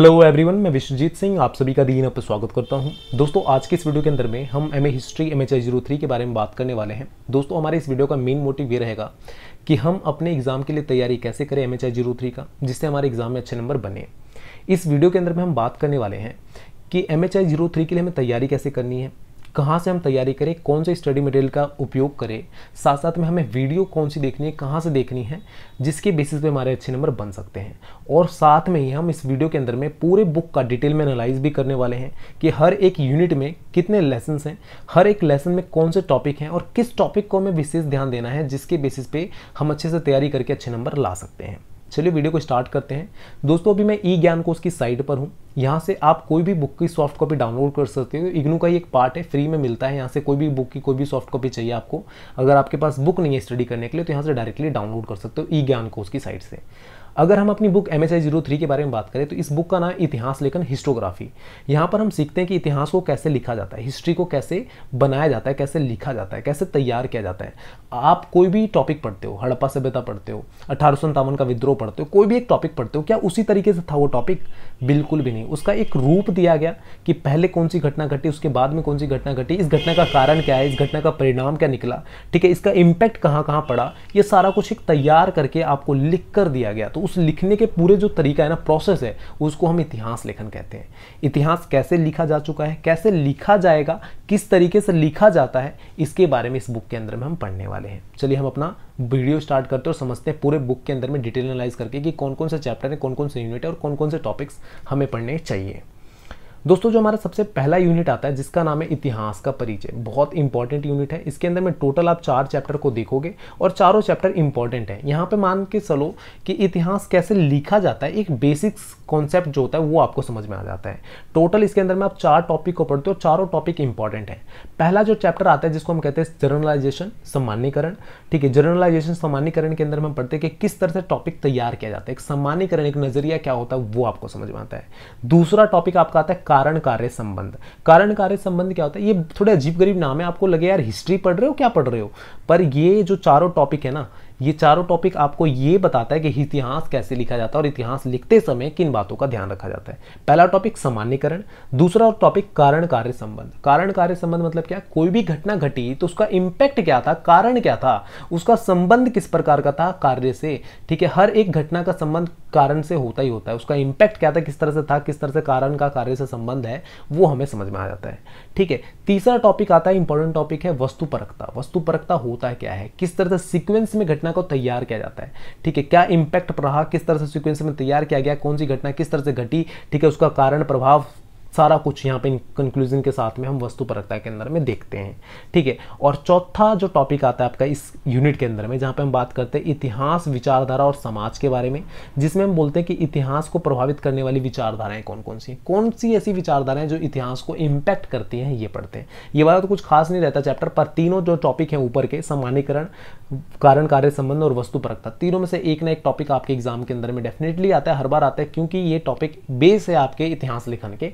hello everyone मैं विश्वजीत सिंह आप सभी का दीन पर स्वागत करता हूं दोस्तों आज के इस वीडियो के अंदर में हम M A history M H I zero three के बारे में बात करने वाले हैं दोस्तों हमारे इस वीडियो का मेन मोटिव ये रहेगा कि हम अपने एग्जाम के लिए तैयारी कैसे करें M H I zero three का जिससे हमारे एग्जाम में अच्छे नंबर बने इस वीडियो के अंदर में हम बात करने वाले हैं कि M H I zero three के लिए हमें तैयारी कैसे करनी है कहाँ से हम तैयारी करें कौन से स्टडी मटेरियल का उपयोग करें साथ साथ में हमें वीडियो कौन सी देखनी है कहाँ से देखनी है जिसके बेसिस पे हमारे अच्छे नंबर बन सकते हैं और साथ में ही हम इस वीडियो के अंदर में पूरे बुक का डिटेल में एनालाइज भी करने वाले हैं कि हर एक यूनिट में कितने लेसन हैं हर एक लेसन में कौन से टॉपिक हैं और किस टॉपिक को हमें विशेष ध्यान देना है जिसके बेसिस पे हम अच्छे से तैयारी करके अच्छे नंबर ला सकते हैं चलिए वीडियो को स्टार्ट करते हैं दोस्तों अभी मैं ई ज्ञान कोर्स की साइट पर हूँ यहाँ से आप कोई भी बुक की सॉफ्ट कॉपी डाउनलोड कर सकते हो इग्नू का ही एक पार्ट है फ्री में मिलता है यहाँ से कोई भी बुक की कोई भी सॉफ्ट कॉपी चाहिए आपको अगर आपके पास बुक नहीं है स्टडी करने के लिए तो यहाँ से डायरेक्टली डाउनलोड कर सकते हो ई ज्ञान कोर्स की साइट से अगर हम अपनी book M S I zero three के बारे में बात करें तो इस बुक का नाम इतिहास लेखन हिस्टोग्राफी यहाँ पर हम सीखते हैं कि इतिहास को कैसे लिखा जाता है हिस्ट्री को कैसे बनाया जाता है कैसे लिखा जाता है कैसे तैयार किया जाता है आप कोई भी टॉपिक पढ़ते हो हड़प्पा सभ्यता पढ़ते हो अठारह का विद्रोह पढ़ते हो कोई भी एक टॉपिक पढ़ते हो क्या उसी तरीके से था वो टॉपिक बिल्कुल भी नहीं उसका एक रूप दिया गया कि पहले कौन सी घटना घटी उसके बाद में कौन सी घटना घटी इस घटना का कारण क्या है इस घटना का परिणाम क्या निकला ठीक है इसका इम्पैक्ट कहाँ कहाँ पड़ा ये सारा कुछ एक तैयार करके आपको लिख कर दिया गया तो तो उस लिखने के पूरे जो तरीका है ना प्रोसेस है उसको हम इतिहास लेखन कहते हैं इतिहास कैसे लिखा जा चुका है कैसे लिखा जाएगा किस तरीके से लिखा जाता है इसके बारे में इस बुक के अंदर में हम पढ़ने वाले हैं चलिए हम अपना वीडियो स्टार्ट करते हैं और समझते हैं पूरे बुक के अंदर में डिटेल एनालाइज करके कि कौन कौन से चैप्टर हैं कौन कौन से यूनिट है और कौन कौन से टॉपिक्स हमें पढ़ने चाहिए दोस्तों जो हमारा सबसे पहला यूनिट आता है जिसका नाम है इतिहास का परिचय बहुत इंपॉर्टेंट यूनिट है इसके अंदर में टोटल आप चार चैप्टर को देखोगे और चारों चैप्टर इंपॉर्टेंट है यहाँ पे मान के चलो कि इतिहास कैसे लिखा जाता है एक बेसिक कॉन्सेप्ट जो होता है वो आपको समझ में आ जाता है टोटल इसके अंदर में आप चार टॉपिक को पढ़ते हो चारों टॉपिक इंपॉर्टेंट है पहला जो चैप्टर आता है जिसको हम कहते हैं जर्नलाइजेशन सम्मान्यकरण ठीक है जर्नलाइजेशन सम्मान्यकरण के अंदर हम पढ़ते हैं कि किस तरह से टॉपिक तैयार किया जाता है एक सम्मान्यकरण एक नजरिया क्या होता है वो आपको समझ में आता है दूसरा टॉपिक आपका आता है कारण कार्य संबंध कारण कार्य संबंध क्या होता है ये थोड़े अजीब गरीब नाम है आपको लगे यार हिस्ट्री पढ़ रहे हो क्या पढ़ रहे हो पर ये जो चारों टॉपिक है ना ये चारों टॉपिक आपको ये बताता है कि इतिहास कैसे लिखा जाता है और इतिहास लिखते समय किन बातों का ध्यान रखा जाता है पहला टॉपिक सामान्यकरण दूसरा टॉपिक कारण कार्य संबंध कारण कार्य संबंध मतलब क्या कोई भी घटना घटी तो उसका इम्पैक्ट क्या था कारण क्या था उसका संबंध किस प्रकार का था कार्य से ठीक है हर एक घटना का संबंध कारण से होता ही होता है उसका इम्पैक्ट क्या था किस तरह से था किस तरह से कारण का कार्य से संबंध है वो हमें समझ में आ जाता है ठीक है तीसरा टॉपिक आता है इंपॉर्टेंट टॉपिक है वस्तु परखता होता क्या है किस तरह से सिक्वेंस में घटना घटना को तैयार किया जाता है ठीक है क्या इंपैक्ट रहा किस तरह से सिक्वेंस में तैयार किया गया कौन सी घटना किस तरह से घटी ठीक है उसका कारण प्रभाव सारा कुछ यहाँ पे कंक्लूजन के साथ में हम वस्तु परकता के अंदर में देखते हैं ठीक है और चौथा जो टॉपिक आता है आपका इस यूनिट के अंदर में जहाँ पे हम बात करते हैं इतिहास विचारधारा और समाज के बारे में जिसमें हम बोलते हैं कि इतिहास को प्रभावित करने वाली विचारधाराएं कौन कौन सी कौन सी ऐसी विचारधाराएं जो इतिहास को इम्पैक्ट करती हैं ये पढ़ते हैं ये वाला तो कुछ खास नहीं रहता चैप्टर पर तीनों जो टॉपिक हैं ऊपर के सामान्यकरण कारण कार्य संबंध और वस्तु परकता तीनों में से एक ना एक टॉपिक आपके एग्जाम के अंदर में डेफिनेटली आता है हर बार आता है क्योंकि ये टॉपिक बेस है आपके इतिहास लेखन के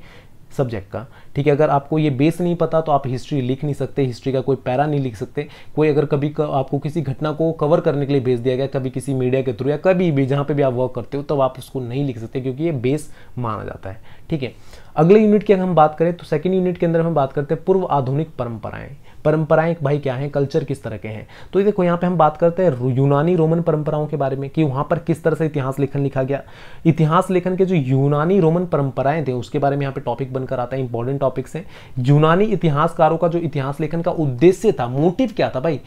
सब्जेक्ट का ठीक है अगर आपको ये बेस नहीं पता तो आप हिस्ट्री लिख नहीं सकते हिस्ट्री का कोई पैरा नहीं लिख सकते कोई अगर कभी क, आपको किसी घटना को कवर करने के लिए भेज दिया गया कभी किसी मीडिया के थ्रू या कभी भी जहाँ पे भी आप वर्क करते हो तब तो आप उसको नहीं लिख सकते क्योंकि ये बेस माना जाता है ठीक है अगले यूनिट की अगर हम बात करें तो सेकेंड यूनिट के अंदर हम बात करते हैं पूर्व आधुनिक परंपराएं परंपराएं भाई क्या है कल्चर किस तरह के हैं तो देखो यहाँ पे हम बात करते हैं यूनानी रोमन परंपराओं के बारे में कि वहां पर किस तरह से इतिहास लेखन लिखा गया इतिहास लेखन के जो यूनानी रोमन परंपराएं थे उसके बारे में यहाँ पे टॉपिक बनकर आता है इंपॉर्टेंट टॉपिक्स है यूनानी इतिहासकारों का जो इतिहास लेखन का उद्देश्य था मोटिव क्या था भाई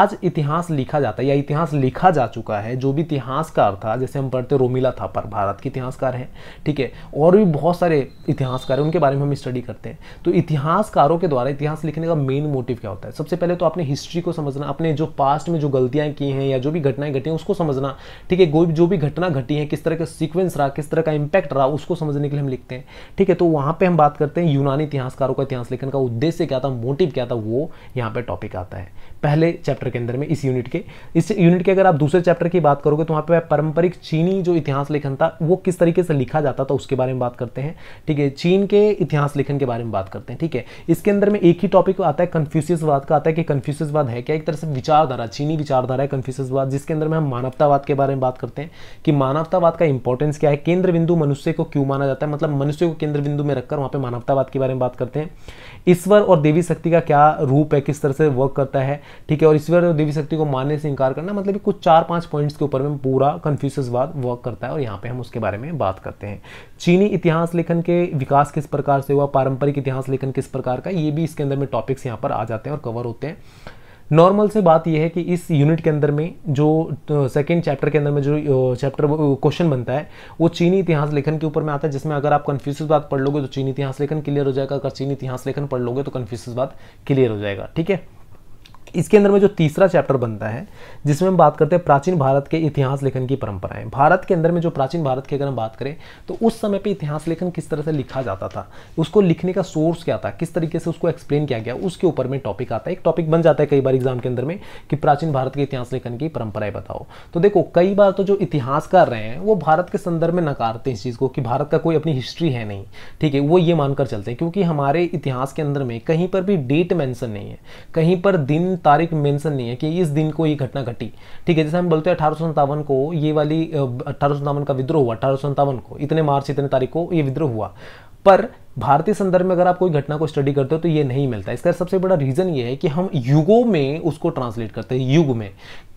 आज इतिहास लिखा जाता है या इतिहास लिखा जा चुका है जो भी इतिहासकार था जैसे हम पढ़ते रोमिला था पर भारत के इतिहासकार हैं ठीक है और भी बहुत सारे इतिहासकार हैं उनके बारे में हम स्टडी करते हैं तो इतिहासकारों के द्वारा इतिहास लिखने का मेन मोटिव क्या होता है सबसे पहले तो आपने हिस्ट्री को समझना अपने जो पास्ट में जो गलतियां की हैं या जो भी घटनाएं घटी हैं उसको समझना ठीक है कोई जो भी घटना घटी है किस तरह का सीक्वेंस रहा किस तरह का इंपैक्ट रहा उसको समझने के लिए हम लिखते हैं ठीक है तो वहां पर हम बात करते हैं यूनानी इतिहासकारों का इतिहास लेखन का उद्देश्य क्या था मोटिव क्या था वो यहाँ पर टॉपिक आता है पहले चैप्टर के अंदर में इस यूनिट के इस यूनिट के अगर आप दूसरे चैप्टर की बात करोगे तो वहाँ पर पारंपरिक चीनी जो इतिहास लेखन था वो किस तरीके से लिखा जाता था उसके बारे में बात करते हैं ठीक है चीन के इतिहास लेखन के बारे में बात करते हैं ठीक है इसके अंदर में एक ही टॉपिक आता है कन्फ्यूशियसवाद का आता है कि कन्फ्यूशियसवाद है क्या एक तरह से विचारधारा चीनी विचारधारा है कन्फ्यूशियसवाद जिसके अंदर में हम मानवतावाद के बारे में बात करते हैं कि मानवतावाद का इंपॉर्टेंस क्या है केंद्र बिंदु मनुष्य को क्यों माना जाता है मतलब मनुष्य को केंद्र बिंदु में रखकर वहाँ पर मानवतावाद के बारे में बात करते हैं ईश्वर और देवी शक्ति का क्या रूप है किस तरह से वर्क करता है ठीक है और ईश्वर और तो देवी शक्ति को मानने से इनकार करना मतलब कुछ चार पांच पॉइंट्स के ऊपर में पूरा कन्फ्यूसवाद वर्क करता है और यहाँ पे हम उसके बारे में बात करते हैं चीनी इतिहास लेखन के विकास किस प्रकार से हुआ पारंपरिक इतिहास लेखन किस प्रकार का ये भी इसके अंदर में टॉपिक्स यहाँ पर आ जाते हैं और कवर होते हैं नॉर्मल से बात यह है कि इस यूनिट के अंदर में जो सेकंड चैप्टर के अंदर में जो चैप्टर क्वेश्चन बनता है वो चीनी इतिहास लेखन के ऊपर में आता है जिसमें अगर आप कन्फ्यूज बात पढ़ लोगे तो चीनी इतिहास लेखन क्लियर हो जाएगा अगर चीनी इतिहास लेखन पढ़ लोगे तो कन्फ्यूज बात क्लियर हो जाएगा ठीक है इसके अंदर में जो तीसरा चैप्टर बनता है जिसमें हम बात करते हैं प्राचीन भारत के इतिहास लेखन की परंपराएं भारत के अंदर में जो प्राचीन भारत की अगर हम बात करें तो उस समय पे इतिहास लेखन किस तरह से लिखा जाता था उसको लिखने का सोर्स क्या था किस तरीके से उसको एक्सप्लेन किया गया उसके ऊपर में टॉपिक आता है एक टॉपिक बन जाता है कई बार एग्जाम के अंदर में कि प्राचीन भारत के इतिहास लेखन की परंपराएं बताओ तो देखो कई बार तो जो इतिहासकार रहे हैं वो भारत के संदर्भ में नकारते हैं इस चीज़ को कि भारत का कोई अपनी हिस्ट्री है नहीं ठीक है वो ये मानकर चलते हैं क्योंकि हमारे इतिहास के अंदर में कहीं पर भी डेट मैंसन नहीं है कहीं पर दिन तारीख मेंशन नहीं है कि इस दिन को ये घटना घटी ठीक है जैसे हम बोलते हैं अठारह को ये वाली अठारह का विद्रोह हुआ अठारह को इतने मार्च इतने तारीख को ये विद्रोह हुआ पर भारतीय संदर्भ में अगर आप कोई घटना को स्टडी करते हो तो ये नहीं मिलता इसका सबसे बड़ा रीज़न ये है कि हम युगों में उसको ट्रांसलेट करते हैं युग में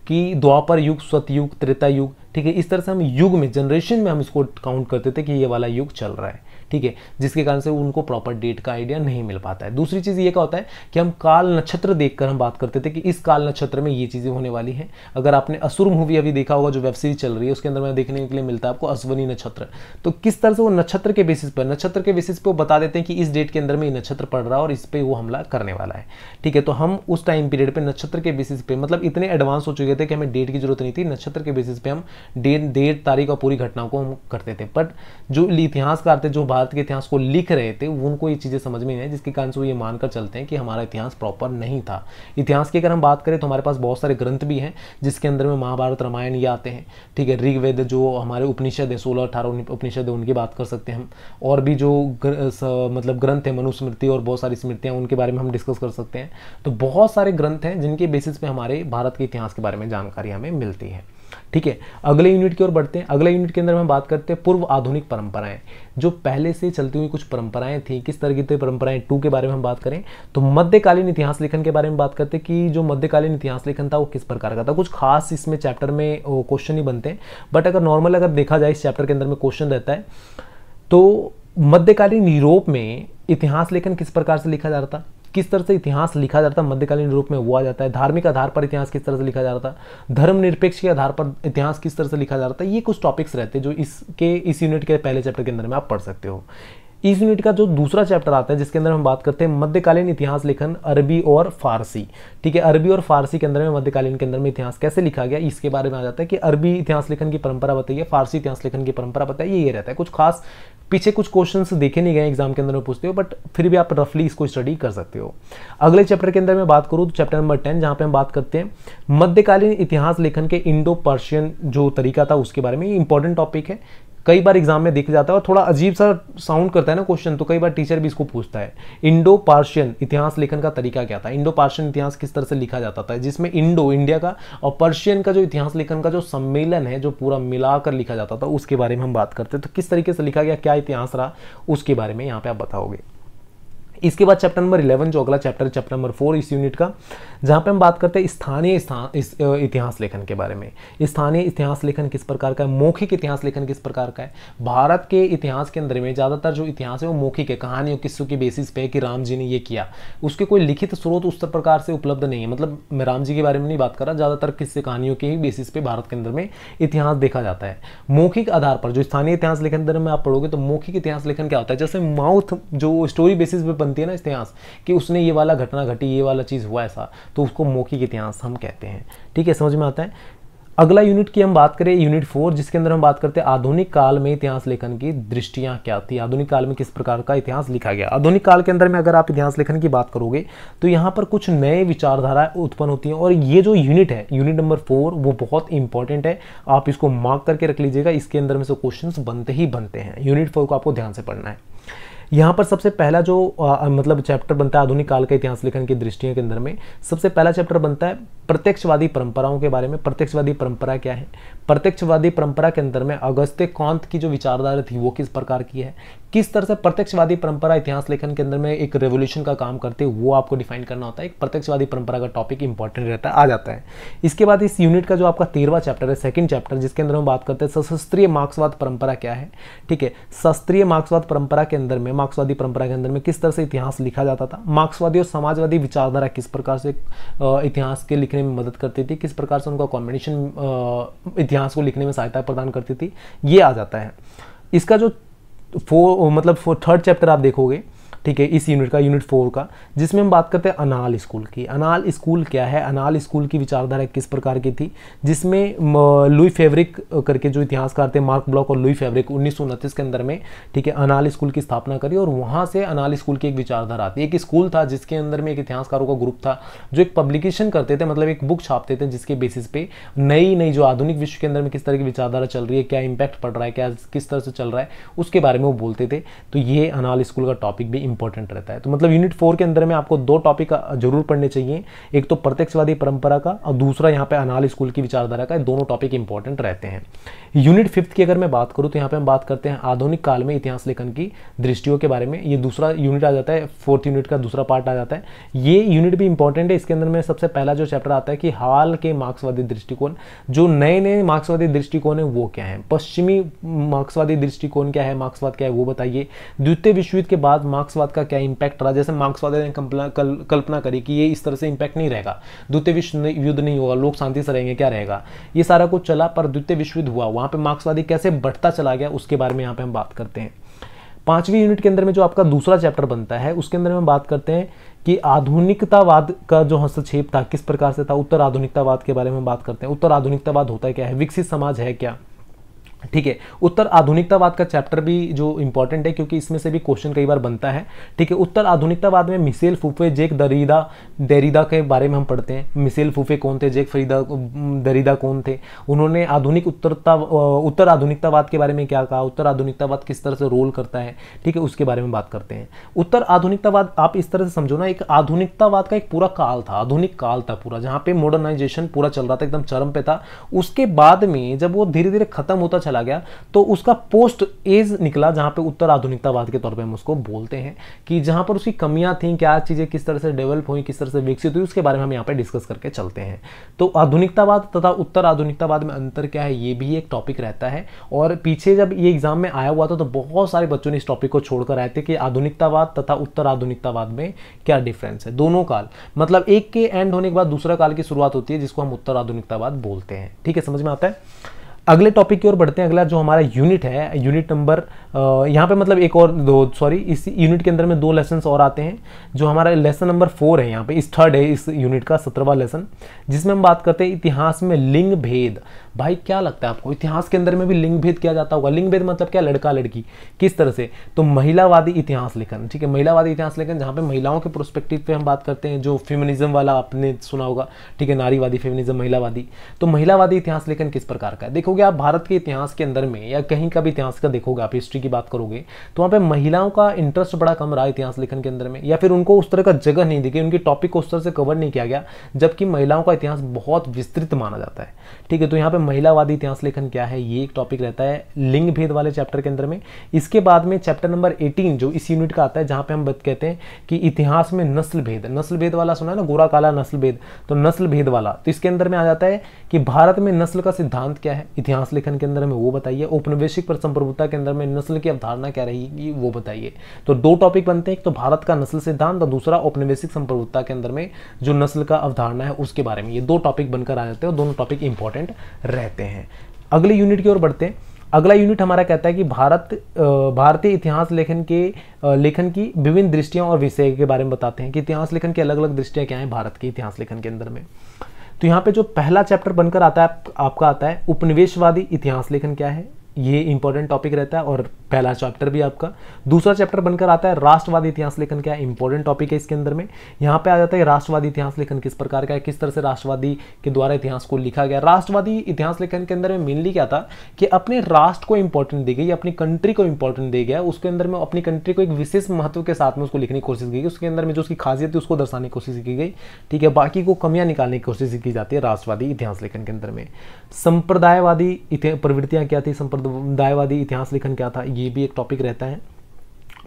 कि द्वापर युग सतयुग त्रेता युग ठीक है इस तरह से हम युग में जनरेशन में हम इसको काउंट करते थे कि ये वाला युग चल रहा है ठीक है जिसके कारण से उनको प्रॉपर डेट का आइडिया नहीं मिल पाता है दूसरी चीज़ ये क्या होता है कि हम काल नक्षत्र देखकर हम बात करते थे कि इस काल नक्षत्र में ये चीज़ें होने वाली है अगर आपने असुर मूवी अभी देखा होगा जो वेब सीरीज चल रही है उसके अंदर में देखने के लिए मिलता है आपको अश्वनी नक्षत्र तो किस तरह से वो नक्षत्र के बेसिस पर नक्षत्र के बेसिस पर बता देते हैं कि इस डेट के अंदर में ये नक्षत्र पड़ रहा है और इस पर वो हमला करने वाला है ठीक है तो हम उस टाइम पीरियड पर नक्षत्र के बेसिस पे मतलब इतने एडवांस हो चुके थे कि हमें डेट की जरूरत नहीं थी नक्षत्र के बेसिस पे हम डेट डेट तारीख और पूरी घटना को हम करते थे बट जो इतिहासकार थे जो भारत के इतिहास को लिख रहे थे उनको ये चीज़ें समझ में नहीं जिसके कारण से वो ये मानकर चलते हैं कि हमारा इतिहास प्रॉपर नहीं था इतिहास की अगर हम बात करें तो हमारे पास बहुत सारे ग्रंथ भी हैं जिसके अंदर में महाभारत रामायण ये आते हैं ठीक है ऋग्वेद जो हमारे उपनिषद हैं सोलह अठारह उपनिषद है उनकी बात कर सकते हैं हम और भी जो ग्र, स, मतलब ग्रंथ हैं मनुस्मृति और बहुत सारी स्मृतियाँ उनके बारे में हम डिस्कस कर सकते हैं तो बहुत सारे ग्रंथ हैं जिनके बेसिस पे हमारे भारत के इतिहास के बारे में जानकारी हमें मिलती है ठीक है अगले यूनिट की ओर बढ़ते हैं अगले यूनिट के अंदर हम बात करते हैं पूर्व आधुनिक परंपराएं जो पहले से चलती हुई कुछ परंपराएं थी किस तरह की परंपराएं टू के बारे में हम बात करें तो मध्यकालीन इतिहास लेखन के बारे में बात करते हैं कि जो मध्यकालीन इतिहास लेखन था वो किस प्रकार का था कुछ खास इसमें चैप्टर में क्वेश्चन ही बनते हैं बट अगर नॉर्मल अगर देखा जाए इस चैप्टर के अंदर में क्वेश्चन रहता है तो मध्यकालीन यूरोप में इतिहास लेखन किस प्रकार से लिखा जा रहा था किस तरह से इतिहास लिखा जाता है मध्यकालीन रूप में हुआ जाता है धार्मिक आधार पर इतिहास किस तरह से लिखा जाता है धर्मनिरपेक्ष के आधार पर इतिहास किस तरह से लिखा जाता है ये कुछ टॉपिक्स रहते हैं जो इसके इस यूनिट के पहले चैप्टर के अंदर में आप पढ़ सकते हो इस यूनिट का जो दूसरा चैप्टर आता है जिसके अंदर हम बात करते हैं मध्यकालीन इतिहास लेखन अरबी और फारसी ठीक है अरबी और फारसी के अंदर में मध्यकालीन के अंदर में इतिहास कैसे लिखा गया इसके बारे में आ जाता है कि अरबी इतिहास लेखन की परंपरा बताइए फारसी इतिहास लेखन की परंपरा बताइए ये रहता है कुछ खास पीछे कुछ क्वेश्चन देखे नहीं गए एग्जाम के अंदर में पूछते हो बट फिर भी आप रफली इसको स्टडी कर सकते हो अगले चैप्टर के अंदर मैं बात करूँ तो चैप्टर नंबर टेन जहाँ पे हम बात करते हैं मध्यकालीन इतिहास लेखन के इंडो पर्शियन जो तरीका था उसके बारे में इंपॉर्टेंट टॉपिक है कई बार एग्जाम में देखा जाता है और थोड़ा अजीब सा साउंड करता है ना क्वेश्चन तो कई बार टीचर भी इसको पूछता है इंडो पार्शियन इतिहास लेखन का तरीका क्या था इंडो पार्शियन इतिहास किस तरह से लिखा जाता था जिसमें इंडो इंडिया का और पर्शियन का जो इतिहास लेखन का जो सम्मेलन है जो पूरा मिलाकर लिखा जाता था उसके बारे में हम बात करते हैं तो किस तरीके से लिखा गया क्या इतिहास रहा उसके बारे में यहाँ पे आप बताओगे इसके बाद चैप्टर नंबर इलेवन जो अगला चैप्टर है चैप्टर नंबर फोर इस यूनिट का जहां पे हम बात करते हैं स्थानीय स्थान इस इतिहास लेखन के बारे में स्थानीय इतिहास लेखन किस प्रकार का है मौखिक इतिहास लेखन किस प्रकार का है भारत के इतिहास के अंदर में ज़्यादातर जो इतिहास है वो मौखिक है कहानियों किस्सों के बेसिस पे कि राम जी ने ये किया उसके कोई लिखित स्रोत उस प्रकार से उपलब्ध नहीं है मतलब मैं राम जी के बारे में नहीं बात कर रहा ज़्यादातर किस्से कहानियों के ही बेसिस पे भारत के अंदर में इतिहास देखा जाता है मौखिक आधार पर जो स्थानीय इतिहास लेखन अंदर में आप पढ़ोगे तो मौखिक इतिहास लेखन क्या होता है जैसे माउथ जो स्टोरी बेसिस पे बनती है ना इतिहास कि उसने ये वाला घटना घटी ये वाला चीज़ हुआ ऐसा तो उसको मौखिक इतिहास हम कहते हैं ठीक है समझ में आता है अगला यूनिट की हम बात करें यूनिट फोर जिसके अंदर हम बात करते हैं आधुनिक काल में इतिहास लेखन की दृष्टियां क्या थी आधुनिक काल में किस प्रकार का इतिहास लिखा गया आधुनिक काल के अंदर में अगर आप इतिहास लेखन की बात करोगे तो यहाँ पर कुछ नए विचारधाराएं उत्पन्न होती हैं और ये जो यूनिट है यूनिट नंबर फोर वो बहुत इंपॉर्टेंट है आप इसको मार्क करके रख लीजिएगा इसके अंदर में से क्वेश्चन बनते ही बनते हैं यूनिट फोर को आपको ध्यान से पढ़ना है यहाँ पर सबसे पहला जो आ, मतलब चैप्टर बनता है आधुनिक काल के इतिहास लेखन की दृष्टियों के अंदर में सबसे पहला चैप्टर बनता है प्रत्यक्षवादी परंपराओं के बारे में प्रत्यक्षवादी परंपरा क्या है प्रत्यक्षवादी परंपरा के अंदर में अगस्त्य कौंत की जो विचारधारा थी वो किस प्रकार की है किस तरह से प्रत्यक्षवादी परंपरा इतिहास लेखन के अंदर में एक रेवोल्यूशन का काम करते है वो आपको डिफाइन करना होता है एक प्रत्यक्षवादी परंपरा का टॉपिक इंपॉर्टेंट रहता है आ जाता है इसके बाद इस यूनिट का जो आपका तेरवा चैप्टर है सेकंड चैप्टर जिसके अंदर हम बात करते हैं सशस्त्रीय मार्क्सवाद परंपरा क्या है ठीक है शस्त्रीय मार्क्सवाद परंपरा के अंदर में मार्क्सवादी परंपरा के अंदर में किस तरह से इतिहास लिखा जाता था मार्क्सवादी और समाजवादी विचारधारा किस प्रकार से इतिहास के लिखने में मदद करती थी किस प्रकार से उनका कॉम्बिनेशन इतिहास को लिखने में सहायता प्रदान करती थी ये आ जाता है इसका जो फोर मतलब थर्ड चैप्टर आप देखोगे ठीक है इस यूनिट का यूनिट फोर का जिसमें हम बात करते हैं अनाल स्कूल की अनाल स्कूल क्या है अनाल स्कूल की विचारधारा किस प्रकार की थी जिसमें लुई फेवरिक करके जो इतिहासकार थे मार्क ब्लॉक और लुई फेवरिक उन्नीस के अंदर में ठीक है अनाल स्कूल की स्थापना करी और वहाँ से अनाल स्कूल की एक विचारधारा थी एक स्कूल था जिसके अंदर में एक इतिहासकारों का ग्रुप था जो एक पब्लिकेशन करते थे मतलब एक बुक छापते थे जिसके बेसिस पे नई नई जो आधुनिक विश्व के अंदर में किस तरह की विचारधारा चल रही है क्या इम्पैक्ट पड़ रहा है क्या किस तरह से चल रहा है उसके बारे में वो बोलते थे तो ये अनाल स्कूल का टॉपिक भी इंपॉर्टेंट रहता है तो मतलब यूनिट फोर के अंदर में आपको दो टॉपिक जरूर पढ़ने चाहिए एक तो प्रत्यक्षवादी परंपरा का और दूसरा यहाँ पे अनाल स्कूल की विचारधारा का दोनों टॉपिक इंपॉर्टेंट रहते हैं यूनिट फिफ्थ की अगर मैं बात करूँ तो यहाँ पर हम बात करते हैं आधुनिक काल में इतिहास लेखन की दृष्टियों के बारे में ये दूसरा यूनिट आ जाता है फोर्थ यूनिट का दूसरा पार्ट आ जाता है ये यूनिट भी इंपॉर्टेंट है इसके अंदर में सबसे पहला जो चैप्टर आता है कि हाल के मार्क्सवादी दृष्टिकोण जो नए नए मार्क्सवादी दृष्टिकोण है वो क्या है पश्चिमी मार्क्सवादी दृष्टिकोण क्या है मार्क्सवाद क्या है वो बताइए द्वितीय विश्व युद्ध के बाद मार्क्सवाद मार्क्सवाद का क्या इम्पैक्ट रहा जैसे मार्क्सवाद ने कल्पना करी कि ये इस तरह से इम्पैक्ट नहीं रहेगा द्वितीय विश्व युद्ध नहीं होगा लोग शांति से रहेंगे क्या रहेगा ये सारा कुछ चला पर द्वितीय विश्व युद्ध हुआ वहाँ पर मार्क्सवादी कैसे बढ़ता चला गया उसके बारे में यहाँ पर हम बात करते हैं पांचवी यूनिट के अंदर में जो आपका दूसरा चैप्टर बनता है उसके अंदर हम बात करते हैं कि आधुनिकतावाद का जो हस्तक्षेप था किस प्रकार से था उत्तर आधुनिकतावाद के बारे में बात करते हैं उत्तर आधुनिकतावाद होता है क्या है विकसित समाज है क्या ठीक है उत्तर आधुनिकतावाद का चैप्टर भी जो इंपॉर्टेंट है क्योंकि इसमें से भी क्वेश्चन कई बार बनता है ठीक है उत्तर आधुनिकतावाद में मिसेल फूफे जेक दरीदा दरीदा के बारे में हम पढ़ते हैं मिसेल फूफे कौन थे जेक फरीदा दरीदा कौन थे उन्होंने आधुनिक उत्तरता उत्तर आधुनिकतावाद के बारे में क्या कहा उत्तर आधुनिकतावाद किस तरह से रोल करता है ठीक है उसके बारे में बात करते हैं उत्तर आधुनिकतावाद आप इस तरह से समझो ना एक आधुनिकतावाद का एक पूरा काल था आधुनिक काल था पूरा जहाँ पे मॉडर्नाइजेशन पूरा चल रहा था एकदम चरम पे था उसके बाद में जब वो धीरे धीरे खत्म होता चला गया तो उसका पोस्ट एज निकला जहाँ पे उत्तर आधुनिकतावाद के तौर पे हम उसको बोलते हैं कि जहाँ पर उसकी कमियाँ थी क्या चीज़ें किस तरह से डेवलप हुई किस तरह से विकसित हुई उसके बारे में हम यहाँ पर डिस्कस करके चलते हैं तो आधुनिकतावाद तथा उत्तर आधुनिकतावाद में अंतर क्या है ये भी एक टॉपिक रहता है और पीछे जब ये एग्जाम में आया हुआ था तो बहुत सारे बच्चों ने इस टॉपिक को छोड़कर आए थे कि आधुनिकतावाद तथा उत्तर आधुनिकतावाद में क्या डिफरेंस है दोनों काल मतलब एक के एंड होने के बाद दूसरा काल की शुरुआत होती है जिसको हम उत्तर आधुनिकतावाद बोलते हैं ठीक है समझ में आता है अगले टॉपिक की ओर बढ़ते हैं अगला जो हमारा यूनिट है यूनिट नंबर यहाँ पे मतलब एक और दो सॉरी इस यूनिट के अंदर में दो लेसन और आते हैं जो हमारा लेसन नंबर फोर है यहाँ पे इस थर्ड है इस यूनिट का सत्रहवा लेसन जिसमें हम बात करते हैं इतिहास में लिंग भेद भाई क्या लगता है आपको इतिहास के अंदर में भी लिंग भेद किया जाता होगा लिंग भेद मतलब क्या लड़का लड़की किस तरह से तो महिलावादी इतिहास लेखन ठीक है महिलावादी इतिहास लेखन जहाँ पे महिलाओं के प्रोस्पेक्टिव पे हम बात करते हैं जो फेमिनिज्म वाला आपने सुना होगा ठीक है नारीवादी फेमिनिज्म महिलावादी तो महिलावादी इतिहास लेखन किस प्रकार का है देखोगे आप भारत के इतिहास के अंदर में या कहीं का भी इतिहास का देखोगे आप हिस्ट्री की बात करोगे तो वहाँ पे महिलाओं का इंटरेस्ट बड़ा कम रहा इतिहास लेखन के अंदर में या फिर उनको उस तरह का जगह नहीं दी गई उनके टॉपिक को उस तरह से कवर नहीं किया गया जबकि महिलाओं का इतिहास बहुत विस्तृत माना जाता है ठीक है तो यहाँ पर महिलावादी इतिहास लेखन क्या है ये एक टॉपिक रहता है लिंग भेद वाले चैप्टर के अंदर में इसके बाद में चैप्टर नंबर एटीन जो इस यूनिट का आता है जहाँ पर हम कहते हैं कि इतिहास में नस्ल भेद नस्ल भेद वाला सुना है ना गोरा काला नस्ल भेद तो नस्ल भेद वाला तो इसके अंदर में आ जाता है कि भारत में नस्ल का सिद्धांत क्या है इतिहास लेखन के अंदर में वो बताइए औपनिवेशिक पर संप्रभुता के अंदर में नस्ल की अवधारणा क्या रहेगी वो बताइए तो दो टॉपिक बनते हैं एक तो भारत का नस्ल सिद्धांत और दूसरा औपनिवेशिक संप्रभुता के अंदर में जो नस्ल का अवधारणा है उसके बारे में ये दो टॉपिक बनकर आ जाते हैं और दोनों टॉपिक इंपॉर्टेंट रहते हैं अगले यूनिट की ओर बढ़ते हैं अगला यूनिट हमारा कहता है कि भारत भारतीय इतिहास लेखन के लेखन की विभिन्न दृष्टियां और विषय के बारे में बताते हैं कि इतिहास लेखन के अलग अलग दृष्टियां क्या हैं भारत के इतिहास लेखन के अंदर में तो यहाँ पे जो पहला चैप्टर बनकर आता है आपका आता है उपनिवेशवादी इतिहास लेखन क्या है ये इंपॉर्टेंट टॉपिक रहता है और पहला चैप्टर भी आपका दूसरा चैप्टर बनकर आता है राष्ट्रवादी इतिहास लेखन क्या इंपॉर्टेंट टॉपिक है इसके अंदर में यहाँ पे आ जाता है राष्ट्रवादी इतिहास लेखन किस प्रकार का है किस तरह से राष्ट्रवादी के द्वारा इतिहास को लिखा गया राष्ट्रवादी इतिहास लेखन के अंदर में मेनली क्या था कि अपने राष्ट्र को इंपॉर्टेंट दी गई अपनी कंट्री को इंपॉर्टेंट दिया गया उसके अंदर में अपनी कंट्री को एक विशेष महत्व के साथ में उसको लिखने की कोशिश की गई उसके अंदर में जो उसकी खासियत थी उसको दर्शाने की कोशिश की गई ठीक है बाकी को कमियां निकालने की कोशिश की जाती है राष्ट्रवादी इतिहास लेखन के अंदर में संप्रदायवादी प्रवृत्तियां क्या थी संप्रदायवादी इतिहास लेखन क्या था ये भी एक टॉपिक रहता है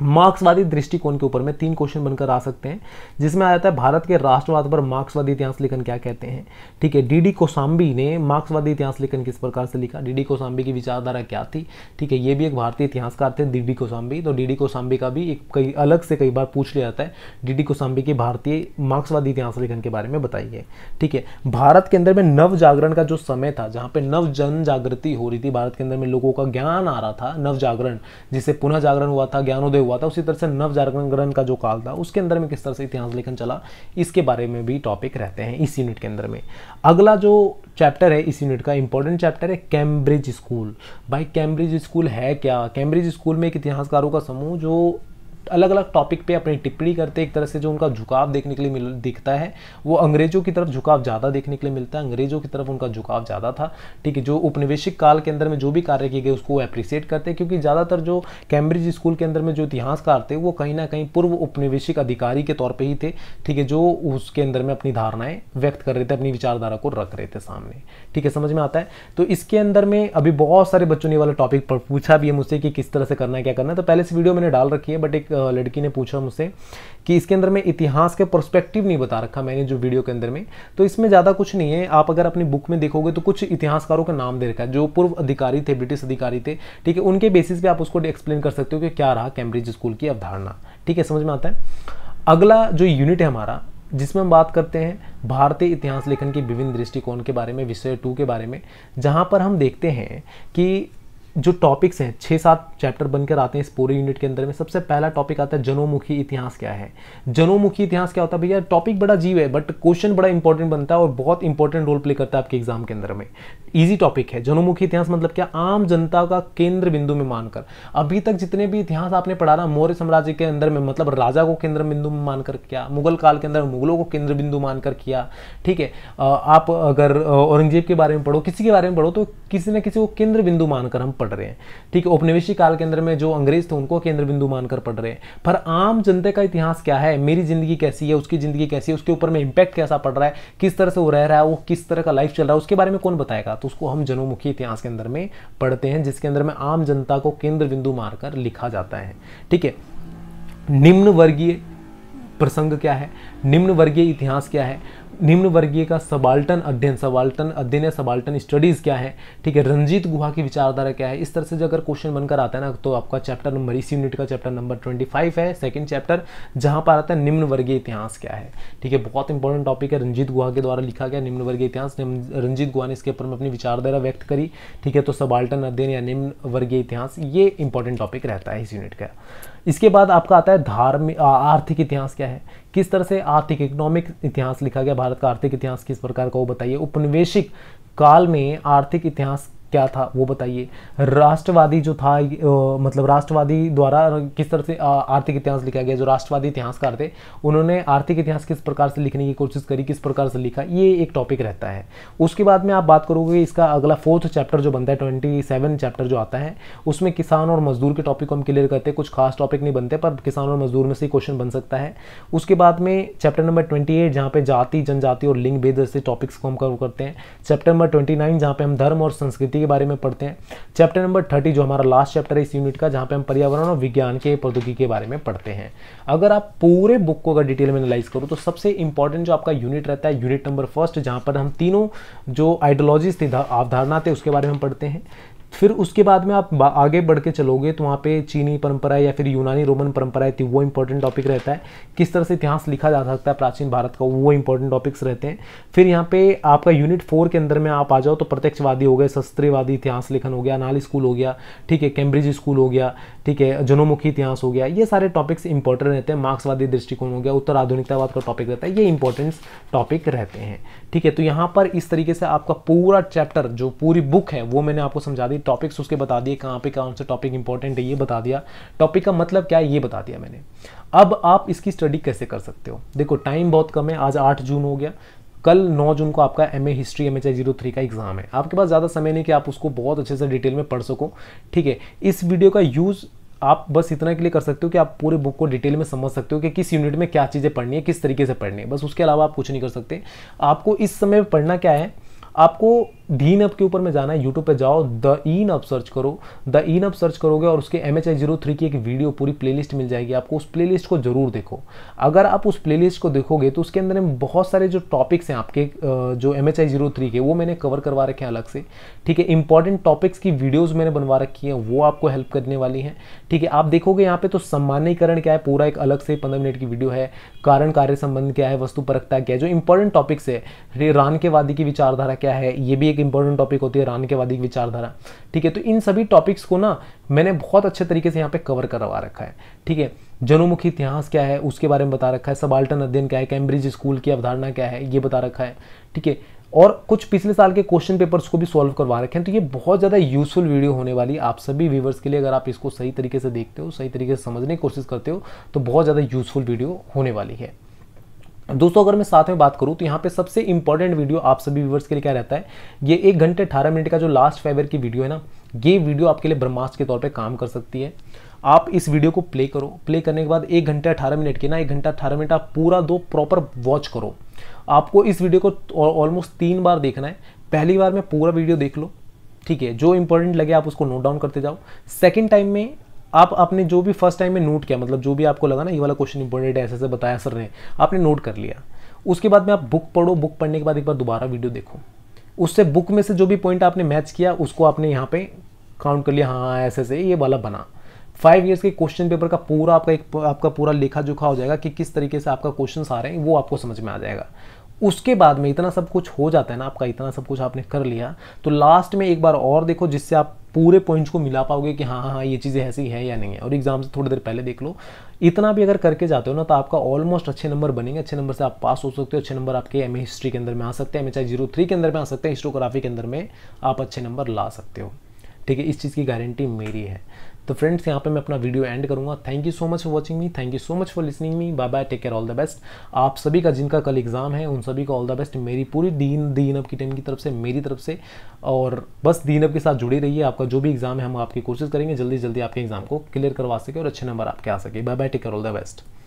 मार्क्सवादी दृष्टिकोण के ऊपर में तीन क्वेश्चन बनकर आ सकते हैं जिसमें आ जाता है भारत के राष्ट्रवाद पर मार्क्सवादी इतिहास लेखन क्या कहते हैं ठीक है डीडी कोसाम्बी ने मार्क्सवादी इतिहास लेखन किस प्रकार से लिखा डीडी कोसाम्बी की विचारधारा क्या थी ठीक है ये भी एक भारतीय इतिहासकार थे डीडी कोसाम्बी तो डीडी कोसाम्बी का भी एक कई अलग से कई बार पूछ लिया जाता है डीडी कोसाम्बी के भारतीय मार्क्सवादी इतिहास लेखन के बारे में बताइए ठीक है भारत के अंदर में नव जागरण का जो समय था जहाँ पे नव जन जागृति हो रही थी भारत के अंदर में लोगों का ज्ञान आ रहा था नव जागरण जिसे पुनः जागरण हुआ था ज्ञानोदय हुआ था उसी तरह से नव जागरण का जो काल था उसके अंदर में किस तरह से इतिहास लेखन चला इसके बारे में भी टॉपिक रहते हैं इस यूनिट के अंदर में अगला जो चैप्टर है इस यूनिट का इंपॉर्टेंट चैप्टर है कैम्ब्रिज स्कूल भाई कैम्ब्रिज स्कूल है क्या कैम्ब्रिज स्कूल में एक इतिहासकारों का समूह जो अलग अलग टॉपिक पे अपनी टिप्पणी करते एक तरह से जो उनका झुकाव देखने के लिए मिल दिखता है वो अंग्रेजों की तरफ झुकाव ज़्यादा देखने के लिए मिलता है अंग्रेजों की तरफ उनका झुकाव ज़्यादा था ठीक है जो उपनिवेशिक काल के अंदर में जो भी कार्य किए गए उसको अप्रिसिएट करते क्योंकि ज़्यादातर जो कैम्ब्रिज स्कूल के अंदर में जो इतिहासकार थे वो कहीं ना कहीं पूर्व उपनिवेशिक अधिकारी के तौर पर ही थे ठीक है जो उसके अंदर में अपनी धारणाएँ व्यक्त कर रहे थे अपनी विचारधारा को रख रहे थे सामने ठीक है समझ में आता है तो इसके अंदर में अभी बहुत सारे बच्चों ने वाला टॉपिक पूछा भी है मुझसे कि किस तरह से करना है क्या करना है तो पहले से वीडियो मैंने डाल रखी है बट एक लड़की ने पूछा मुझसे कि इसके अंदर मैं इतिहास के प्रोस्पेक्टिव नहीं बता रखा मैंने जो वीडियो के अंदर में तो इसमें ज़्यादा कुछ नहीं है आप अगर अपनी बुक में देखोगे तो कुछ इतिहासकारों का नाम दे रखा है जो पूर्व अधिकारी थे ब्रिटिश अधिकारी थे ठीक है उनके बेसिस पे आप उसको एक्सप्लेन कर सकते हो कि क्या रहा कैम्ब्रिज स्कूल की अवधारणा ठीक है समझ में आता है अगला जो यूनिट है हमारा जिसमें हम बात करते हैं भारतीय इतिहास लेखन के विभिन्न दृष्टिकोण के बारे में विषय टू के बारे में जहाँ पर हम देखते हैं कि जो टॉपिक्स हैं छः सात चैप्टर बनकर आते हैं इस पूरे यूनिट के अंदर में सबसे पहला टॉपिक आता है जनोमुखी इतिहास क्या है जनोमुखी इतिहास क्या होता है भैया टॉपिक बड़ा जीव है बट क्वेश्चन बड़ा इंपॉर्टेंट बनता है और बहुत इंपॉर्टेंट रोल प्ले करता है आपके एग्जाम के अंदर में ईजी टॉपिक है जनोमुखी इतिहास मतलब क्या आम जनता का केंद्र बिंदु में मानकर अभी तक जितने भी इतिहास आपने पढ़ा रहा मौर्य साम्राज्य के अंदर में मतलब राजा को केंद्र बिंदु में मानकर किया मुगल काल के अंदर मुगलों को केंद्र बिंदु मानकर किया ठीक है आप अगर औरंगजेब के बारे में पढ़ो किसी के बारे में पढ़ो तो किसी न किसी को केंद्र बिंदु मानकर हम पढ़ पढ़ रहे हैं ठीक है उपनिवेशी काल के अंदर में जो अंग्रेज थे उनको केंद्र बिंदु मानकर पढ़ रहे हैं पर आम जनता का इतिहास क्या है मेरी जिंदगी कैसी है उसकी जिंदगी कैसी है उसके ऊपर में इंपैक्ट कैसा पड़ रहा है किस तरह से वो रह रहा है वो किस तरह का लाइफ चल रहा है उसके बारे में कौन बताएगा तो उसको हम जनोमुखी इतिहास के अंदर में पढ़ते हैं जिसके अंदर में आम जनता को केंद्र बिंदु मारकर लिखा जाता है ठीक है निम्न वर्गीय प्रसंग क्या है निम्न वर्गीय इतिहास क्या है निम्न वर्गीय का सबाल्टन अध्ययन सबाल्टन अध्ययन या सबाल्टन स्टडीज़ क्या है ठीक है रंजीत गुहा की विचारधारा क्या है इस तरह से जो अगर क्वेश्चन बनकर आता है ना तो आपका चैप्टर नंबर इसी यूनिट का चैप्टर नंबर ट्वेंटी फाइव है सेकंड चैप्टर जहाँ पर आता है निम्न वर्गीय इतिहास क्या है ठीक है बहुत इंपॉर्टेंट टॉपिक है रंजीत गुहा के द्वारा लिखा गया निम्न वर्गीय इतिहास रंजीत गुहा ने इसके ऊपर में अपनी विचारधारा व्यक्त करी ठीक है तो सबाल्टन अध्ययन या निम्न वर्गीय इतिहास ये इंपॉर्टेंट टॉपिक रहता है इस यूनिट का इसके बाद आपका आता है धार्मिक आर्थिक इतिहास क्या है किस तरह से आर्थिक इकोनॉमिक इतिहास लिखा गया भारत का आर्थिक इतिहास किस प्रकार का वो बताइए उपनिवेशिक काल में आर्थिक इतिहास क्या था वो बताइए राष्ट्रवादी जो था मतलब राष्ट्रवादी द्वारा किस तरह से आर्थिक इतिहास लिखा गया जो राष्ट्रवादी इतिहासकार थे उन्होंने आर्थिक इतिहास किस प्रकार से लिखने की कोशिश करी किस प्रकार से लिखा ये एक टॉपिक रहता है उसके बाद में आप बात करोगे इसका अगला फोर्थ चैप्टर जो बनता है ट्वेंटी सेवन चैप्टर जो आता है उसमें किसान और मजदूर के टॉपिक को हम क्लियर करते हैं कुछ खास टॉपिक नहीं बनते पर किसान और मजदूर में से क्वेश्चन बन सकता है उसके बाद में चैप्टर नंबर ट्वेंटी एट जहाँ पर जाति जनजाति और लिंग भेद जैसे टॉपिक्स को हम कवर करते हैं चैप्टर नंबर ट्वेंटी नाइन जहाँ पे हम धर्म और संस्कृति के बारे में पढ़ते हैं चैप्टर नंबर थर्टी जो हमारा लास्ट चैप्टर है इस यूनिट का जहाँ पे हम पर्यावरण और विज्ञान के प्रौद्योगिकी के बारे में पढ़ते हैं अगर आप पूरे बुक को अगर डिटेल में एनालाइज करो तो सबसे इंपॉर्टेंट जो आपका यूनिट रहता है यूनिट नंबर फर्स्ट जहाँ पर हम तीनों जो आइडियोलॉजीज थी अवधारणा थे उसके बारे में हम पढ़ते हैं फिर उसके बाद में आप आगे बढ़ के चलोगे तो वहाँ पे चीनी परंपरा या फिर यूनानी रोमन परंपरा थी वो इंपॉर्टेंट टॉपिक रहता है किस तरह से इतिहास लिखा जा सकता है प्राचीन भारत का वो इंपॉर्टेंट टॉपिक्स रहते हैं फिर यहाँ पे आपका यूनिट फोर के अंदर में आप आ जाओ तो प्रत्यक्षवादी हो गए शस्त्रीवादी इतिहास लेखन हो गया नाल स्कूल हो गया ठीक है कैम्ब्रिज स्कूल हो गया ठीक है जनोमुखी इतिहास हो गया ये सारे टॉपिक्स इंपॉर्टेंट रहते हैं मार्क्सवादी दृष्टिकोण हो गया उत्तर आधुनिकतावाद का टॉपिक रहता है ये इंपॉर्टेंट टॉपिक रहते हैं ठीक है तो यहाँ पर इस तरीके से आपका पूरा चैप्टर जो पूरी बुक है वो मैंने आपको समझा दी टॉपिक्स उसके बता दिए कहाँ पे कौन से टॉपिक इंपॉर्टेंट है ये बता दिया टॉपिक का मतलब क्या है ये बता दिया मैंने अब आप इसकी स्टडी कैसे कर सकते हो देखो टाइम बहुत कम है आज आठ जून हो गया कल 9 जून को आपका M A history M H I zero three का एग्जाम है आपके पास ज़्यादा समय नहीं कि आप उसको बहुत अच्छे से डिटेल में पढ़ सको ठीक है इस वीडियो का यूज़ आप बस इतना के लिए कर सकते हो कि आप पूरे बुक को डिटेल में समझ सकते हो कि किस यूनिट में क्या चीज़ें पढ़नी है किस तरीके से पढ़नी है बस उसके अलावा आप कुछ नहीं कर सकते आपको इस समय पढ़ना क्या है आपको डीन अप के ऊपर में जाना है यूट्यूब पे जाओ द इन अप सर्च करो द इन अप सर्च करोगे और उसके M H I zero three की एक वीडियो पूरी प्लेलिस्ट मिल जाएगी आपको उस प्लेलिस्ट को जरूर देखो अगर आप उस प्लेलिस्ट को देखोगे तो उसके अंदर में बहुत सारे जो टॉपिक्स हैं आपके जो M H I zero three के वो मैंने कवर करवा रखे हैं अलग से ठीक है इंपॉर्टेंट टॉपिक्स की वीडियोज़ मैंने बनवा रखी हैं वो आपको हेल्प करने वाली हैं ठीक है आप देखोगे यहाँ पे तो सम्मानीकरण क्या है पूरा एक अलग से पंद्रह मिनट की वीडियो है कारण कार्य संबंध क्या है वस्तु परखता क्या है जो इंपॉर्टेंट टॉपिक्स है रान के वादी की विचारधारा क्या है ये भी एक एक इंपॉर्टेंट टॉपिक होती है रान के रानकेवादी विचारधारा ठीक है तो इन सभी टॉपिक्स को ना मैंने बहुत अच्छे तरीके से यहाँ पे कवर करवा रखा है ठीक है जनोमुखी इतिहास क्या है उसके बारे में बता रखा है सबाल्टन अध्ययन क्या है कैम्ब्रिज स्कूल की अवधारणा क्या है ये बता रखा है ठीक है और कुछ पिछले साल के क्वेश्चन पेपर्स को भी सॉल्व करवा रखे हैं तो ये बहुत ज़्यादा यूजफुल वीडियो होने वाली आप सभी व्यूवर्स के लिए अगर आप इसको सही तरीके से देखते हो सही तरीके से समझने की कोशिश करते हो तो बहुत ज़्यादा यूजफुल वीडियो होने वाली है दोस्तों अगर मैं साथ में बात करूं तो यहाँ पे सबसे इंपॉर्टेंट वीडियो आप सभी व्यूवर्स के लिए क्या रहता है ये एक घंटे अठारह मिनट का जो लास्ट फाइबर की वीडियो है ना ये वीडियो आपके लिए ब्रह्मास्त्र के तौर पे काम कर सकती है आप इस वीडियो को प्ले करो प्ले करने के बाद एक घंटे अठारह मिनट के ना एक घंटा अठारह मिनट आप पूरा दो प्रॉपर वॉच करो आपको इस वीडियो को ऑलमोस्ट तो तीन बार देखना है पहली बार में पूरा वीडियो देख लो ठीक है जो इंपॉर्टेंट लगे आप उसको नोट डाउन करते जाओ सेकेंड टाइम में आप आपने जो भी फर्स्ट टाइम में नोट किया मतलब जो भी आपको लगा ना ये वाला क्वेश्चन इंपॉर्टेंट है ऐसे ऐसे बताया सर ने आपने नोट कर लिया उसके बाद में आप बुक पढ़ो बुक पढ़ने के बाद एक बार दोबारा वीडियो देखो उससे बुक में से जो भी पॉइंट आपने मैच किया उसको आपने यहाँ पे काउंट कर लिया हाँ ऐसे ऐसे ये वाला बना फाइव ईयर्स के क्वेश्चन पेपर का पूरा आपका एक आपका पूरा लेखा जोखा हो जाएगा कि किस तरीके से आपका क्वेश्चन आ रहे हैं वो आपको समझ में आ जाएगा उसके बाद में इतना सब कुछ हो जाता है ना आपका इतना सब कुछ आपने कर लिया तो लास्ट में एक बार और देखो जिससे आप पूरे पॉइंट्स को मिला पाओगे कि हाँ हाँ, हाँ ये चीज़ें ऐसी है या नहीं है और एग्जाम से थोड़ी देर पहले देख लो इतना भी अगर करके जाते हो ना तो आपका ऑलमोस्ट अच्छे नंबर बनेंगे अच्छे नंबर से आप पास हो सकते हो अच्छे नंबर आपके एम हिस्ट्री के अंदर में आ सकते हैं एम एच जीरो थ्री के अंदर में आ सकते हैं हिस्टोग्राफी के अंदर में आप अच्छे नंबर ला सकते हो ठीक है इस चीज़ की गारंटी मेरी है तो फ्रेंड्स यहाँ पे मैं अपना वीडियो एंड करूँगा thank you so much for watching me thank you so much for listening me bye bye take care all the best आप सभी का जिनका कल एग्ज़ाम है उन सभी को ऑल द बेस्ट मेरी पूरी दीन दीन अप की टीम की तरफ से मेरी तरफ से और बस दीन अप के साथ जुड़ी रहिए आपका जो भी एग्ज़ाम है हम आपकी कोशिश करेंगे जल्दी जल्दी आपके एग्ज़ाम को क्लियर करवा सके और अच्छे नंबर आपके आ सके bye bye take care all the best